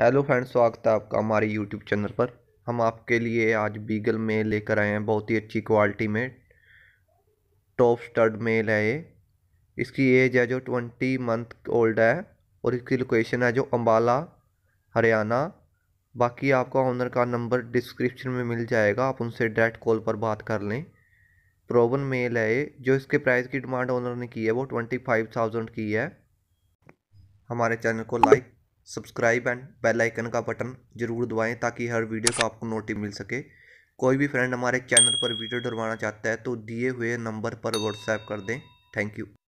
hello friends स्वागत है आपका हमारे यूट्यूब चैनल पर हम आपके लिए आज बीगल मेल लेकर आए हैं बहुत ही अच्छी क्वालिटी में टॉप स्टड मेल है ये इसकी एज है जो ट्वेंटी मंथ ओल्ड है और इसकी लोकेशन है जो अम्बाला हरियाणा बाकी आपका ऑनर का नंबर डिस्क्रिप्शन में मिल जाएगा आप उनसे डायरेक्ट कॉल पर बात कर लें प्रोवन मेल है ये जो इसके प्राइस की डिमांड ऑनर ने की है वो ट्वेंटी फाइव थाउजेंड की है हमारे चैनल को like subscribe and bell icon का बटन जरूर दबाएं ताकि हर वीडियो का आपको नोटिस मिल सके कोई भी फ्रेंड हमारे चैनल पर वीडियो डरवाना चाहता है तो दिए हुए नंबर पर व्हाट्सएप कर दें थैंक यू